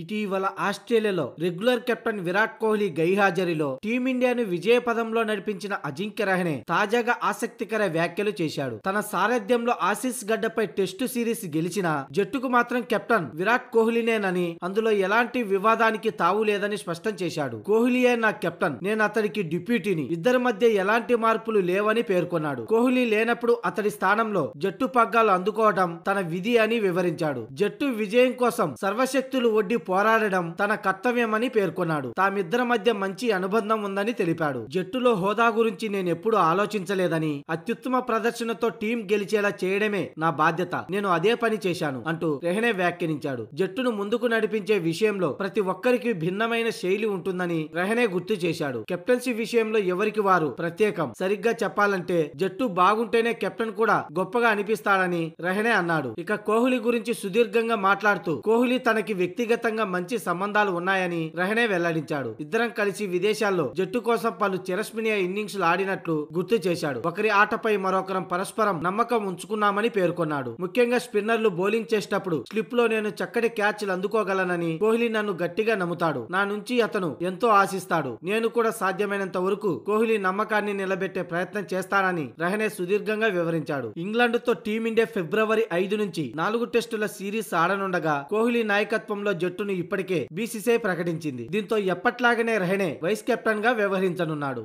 ఇటీవల ఆస్ట్రేలియాలో regular captain Virat Kohli గైహాజరిలో టీమిండియాను విజయ పదంలో నడిపించిన అజింక్య రహనే తాజాగా ఆసక్తికర వ్యాఖ్యలు చేశాడు తన సారథ్యంలో ఆసీస్ గడ్డపై టెస్టు సిరీస్ గెలిచిన జట్టుకు మాత్రం కెప్టెన్ విరాట్ కోహ్లీనేనని అందులో ఎలాంటి వివాదానికి తావు లేదని స్పష్టం చేశాడు కోహ్లీయే నా కెప్టెన్ నేను అతడికి డిప్యూటీని ఇద్దరి మధ్య ఎలాంటి మార్పులు లేవని పేర్కొన్నాడు కోహ్లీ లేనప్పుడు అతడి స్థానంలో జట్టు పగ్గాలు అందుకోవడం తన విధి అని వివరించాడు జట్టు విజయం కోసం సర్వశక్తులు ఒడ్డి పోరాడడం తన కర్తవ్యమని పేర్కొన్నాడు తామిద్దరి మధ్య మంచి అనుబంధం ఉందని తెలిపాడు జట్టులో హోదా గురించి నేను ఎప్పుడూ ఆలోచించలేదని అత్యుత్తమ ప్రదర్శనతో టీం గెలిచేలా చేయడమే నా బాధ్యత నేను అదే పని చేశాను అంటూ రెహనే వ్యాఖ్యానించాడు జట్టును ముందుకు నడిపించే విషయంలో ప్రతి ఒక్కరికి భిన్నమైన శైలి ఉంటుందని రెహనే గుర్తు చేశాడు కెప్టెన్సీ విషయంలో ఎవరికి వారు ప్రత్యేకం సరిగ్గా చెప్పాలంటే జట్టు బాగుంటేనే కెప్టెన్ కూడా గొప్పగా అనిపిస్తాడని రెహనే అన్నాడు ఇక కోహ్లీ గురించి సుదీర్ఘంగా మాట్లాడుతూ కోహ్లీ తనకి వ్యక్తిగత వ్యక్తిగతంగా మంచి సంబంధాలు ఉన్నాయని రహనే వెల్లడించాడు ఇద్దరం కలిసి విదేశాల్లో జట్టు కోసం పలు చిరస్మినియ ఇన్నింగ్స్ ఆడినట్లు గుర్తు చేశాడు ఒకరి ఆటపై మరొకరం పరస్పరం నమ్మకం ఉంచుకున్నామని పేర్కొన్నాడు ముఖ్యంగా స్పిన్నర్లు బౌలింగ్ చేసేటప్పుడు స్లిప్ లో నేను చక్కటి క్యాచ్లు అందుకోగలనని కోహ్లీ నన్ను గట్టిగా నమ్ముతాడు నా నుంచి అతను ఎంతో ఆశిస్తాడు నేను కూడా సాధ్యమైనంత వరకు కోహ్లీ నమ్మకాన్ని నిలబెట్టే ప్రయత్నం చేస్తానని రహనే సుదీర్ఘంగా వివరించాడు ఇంగ్లాండ్ తో టీమిండియా ఫిబ్రవరి ఐదు నుంచి నాలుగు టెస్టుల సిరీస్ ఆడనుండగా కోహ్లీ నాయకత్వంలో జట్టు జట్టును ఇప్పటికే బీసీసీఐ ప్రకటించింది దీంతో ఎప్పట్లాగనే రహణే వైస్ కెప్టెన్ గా వ్యవహరించనున్నాడు